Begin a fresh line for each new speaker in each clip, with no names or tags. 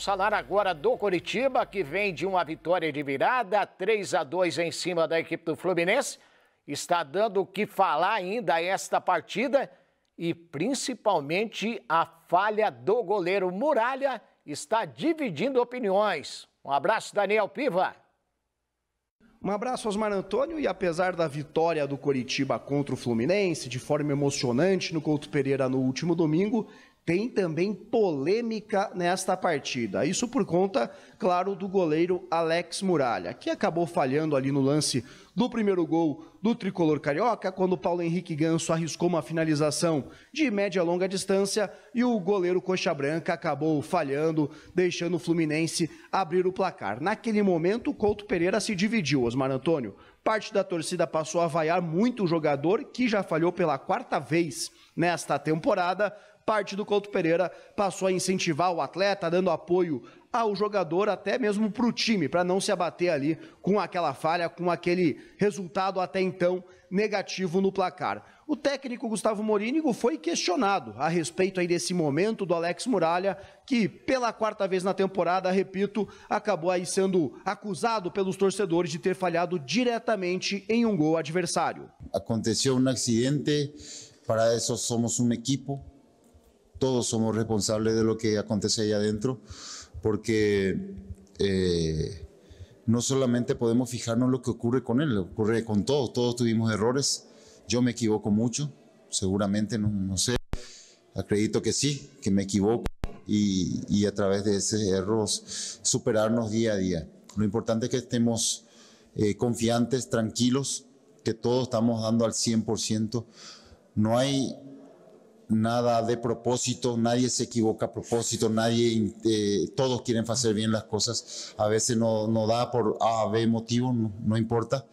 Vamos falar agora do Coritiba, que vem de uma vitória de virada, 3 a 2 em cima da equipe do Fluminense. Está dando o que falar ainda esta partida e principalmente a falha do goleiro Muralha está dividindo opiniões. Um abraço, Daniel Piva.
Um abraço, Osmar Antônio, e apesar da vitória do Coritiba contra o Fluminense, de forma emocionante no Couto Pereira no último domingo, tem também polêmica nesta partida. Isso por conta, claro, do goleiro Alex Muralha, que acabou falhando ali no lance do primeiro gol do tricolor carioca, quando Paulo Henrique Ganso arriscou uma finalização de média longa distância e o goleiro Coxa Branca acabou falhando, deixando o Fluminense abrir o placar. Naquele momento, o Couto Pereira se dividiu, Osmar Antônio. Parte da torcida passou a vaiar muito o jogador, que já falhou pela quarta vez nesta temporada, parte do Couto Pereira passou a incentivar o atleta, dando apoio ao jogador, até mesmo para o time, para não se abater ali com aquela falha, com aquele resultado até então negativo no placar. O técnico Gustavo Morínigo foi questionado a respeito aí desse momento do Alex Muralha, que pela quarta vez na temporada, repito, acabou aí sendo acusado pelos torcedores de ter falhado diretamente em um
gol adversário. Aconteceu um acidente, para isso somos um equipo todos somos responsables de lo que acontece allá adentro, porque eh, no solamente podemos fijarnos en lo que ocurre con él, ocurre con todos, todos tuvimos errores, yo me equivoco mucho, seguramente, no, sé, acredito que sí, que me equivoco y, a través de esos errores superarnos día a día. Lo importante es que estemos eh, confiantes, tranquilos, que todos estamos dando al 100%. No hay nada de propósito, nadie se equivoca a propósito, nadie, eh, todos quieren hacer bien las cosas, a veces no, da por A, B motivo, no, importa,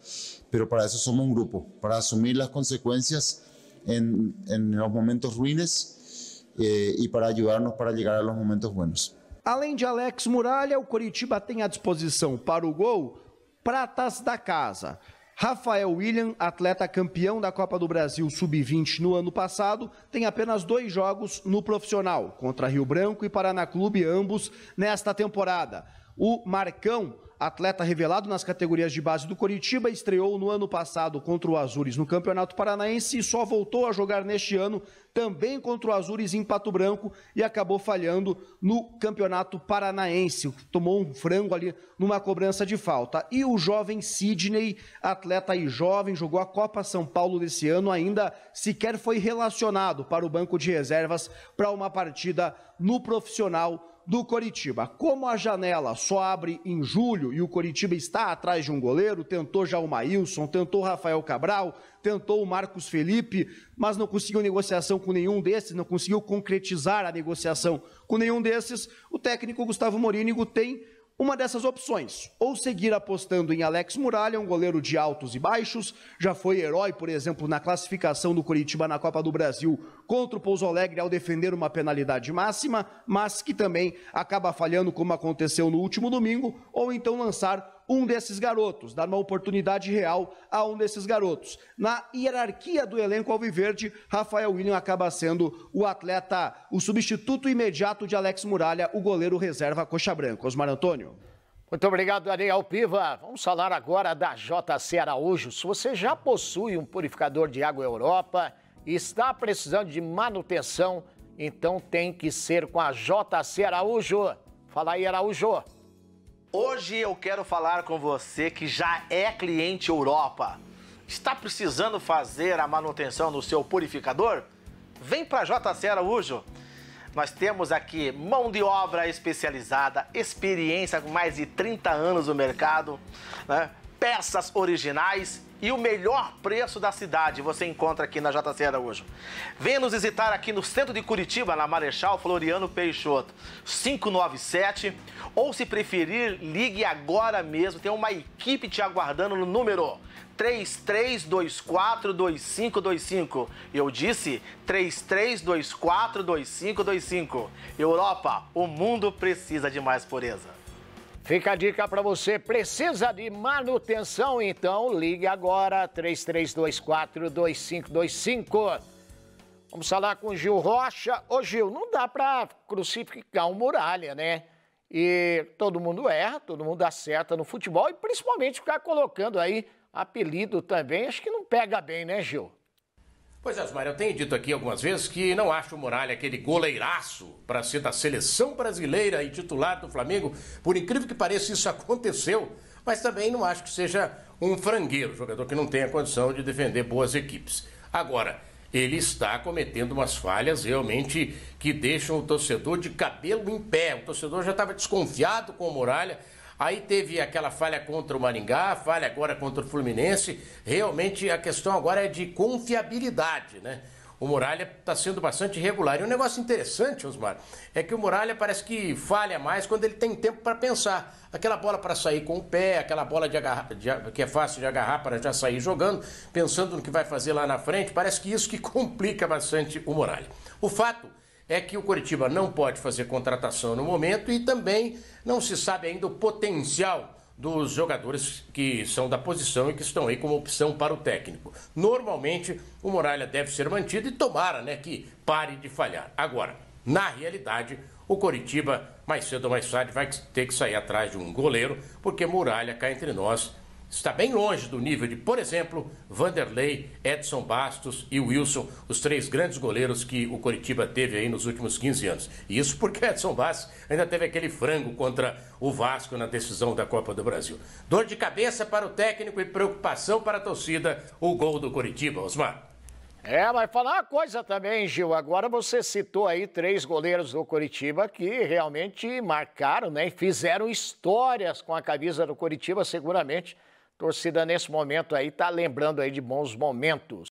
pero para eso somos un grupo, para asumir las consecuencias en, los momentos ruines eh, y para ayudarnos para llegar a los momentos buenos.
Além de Alex Muralha, o Curitiba tiene a disposición para el gol pratas da casa. Rafael William, atleta campeão da Copa do Brasil Sub-20 no ano passado, tem apenas dois jogos no profissional, contra Rio Branco e Paraná Clube, ambos nesta temporada. O Marcão atleta revelado nas categorias de base do Coritiba, estreou no ano passado contra o Azures no Campeonato Paranaense e só voltou a jogar neste ano também contra o Azures em Pato Branco e acabou falhando no Campeonato Paranaense. Tomou um frango ali numa cobrança de falta. E o jovem Sidney, atleta e jovem, jogou a Copa São Paulo desse ano, ainda sequer foi relacionado para o banco de reservas para uma partida no profissional do Coritiba. Como a janela só abre em julho e o Coritiba está atrás de um goleiro, tentou já o Maílson, tentou o Rafael Cabral, tentou o Marcos Felipe, mas não conseguiu negociação com nenhum desses, não conseguiu concretizar a negociação com nenhum desses, o técnico Gustavo Morínigo tem uma dessas opções, ou seguir apostando em Alex Muralha, um goleiro de altos e baixos, já foi herói, por exemplo, na classificação do Curitiba na Copa do Brasil contra o Pouso Alegre ao defender uma penalidade máxima, mas que também acaba falhando como aconteceu no último domingo, ou então lançar um desses garotos, dar uma oportunidade real a um desses garotos. Na hierarquia do elenco alviverde, Rafael William acaba sendo o atleta, o substituto imediato de Alex Muralha, o goleiro reserva Coxa Branca. Osmar Antônio. Muito obrigado, Daniel Piva. Vamos falar agora da JC Araújo. Se você já
possui um purificador de água Europa e está precisando de manutenção, então tem que ser com a JC Araújo. Fala aí, Araújo.
Hoje eu quero falar com você que já é cliente Europa. Está precisando fazer a manutenção no seu purificador? Vem para JC Araújo. Nós temos aqui mão de obra especializada, experiência com mais de 30 anos no mercado, né? peças originais e o melhor preço da cidade você encontra aqui na JC Araújo. Venha nos visitar aqui no centro de Curitiba, na Marechal Floriano Peixoto, 597, ou se preferir, ligue agora mesmo, tem uma equipe te aguardando no número 33242525. Eu disse 33242525. Europa, o mundo precisa de mais pureza.
Fica a dica para você. Precisa de manutenção? Então ligue agora 3324 2525. Vamos falar com o Gil Rocha. Ô Gil, não dá para crucificar um muralha, né? E todo mundo erra, todo mundo acerta no futebol e principalmente ficar colocando aí apelido também, acho que não pega bem, né, Gil?
Pois é, Osmar, eu tenho dito aqui algumas vezes que não acho o Muralha aquele goleiraço para ser da seleção brasileira e titular do Flamengo. Por incrível que pareça, isso aconteceu, mas também não acho que seja um frangueiro, jogador que não tenha condição de defender boas equipes. Agora, ele está cometendo umas falhas realmente que deixam o torcedor de cabelo em pé. O torcedor já estava desconfiado com o Muralha Aí teve aquela falha contra o Maringá, falha agora contra o Fluminense. Realmente a questão agora é de confiabilidade, né? O Muralha está sendo bastante irregular. E um negócio interessante, Osmar, é que o Muralha parece que falha mais quando ele tem tempo para pensar. Aquela bola para sair com o pé, aquela bola de agarrar, de, que é fácil de agarrar para já sair jogando, pensando no que vai fazer lá na frente, parece que isso que complica bastante o Muralha. O fato é que o Curitiba não pode fazer contratação no momento e também não se sabe ainda o potencial dos jogadores que são da posição e que estão aí como opção para o técnico. Normalmente, o Muralha deve ser mantido e tomara né, que pare de falhar. Agora, na realidade, o Coritiba, mais cedo ou mais tarde, vai ter que sair atrás de um goleiro, porque Muralha, cá entre nós, está bem longe do nível de, por exemplo, Vanderlei, Edson Bastos e Wilson, os três grandes goleiros que o Coritiba teve aí nos últimos 15 anos. E isso porque Edson Bastos ainda teve aquele frango contra o Vasco na decisão da Copa do Brasil. Dor de cabeça para o técnico e preocupação para a torcida, o gol do Coritiba, Osmar.
É, mas falar uma coisa também, Gil. Agora você citou aí três goleiros do Curitiba que realmente marcaram, né? fizeram histórias com a camisa do Curitiba, seguramente Torcida nesse momento aí está lembrando aí de bons momentos.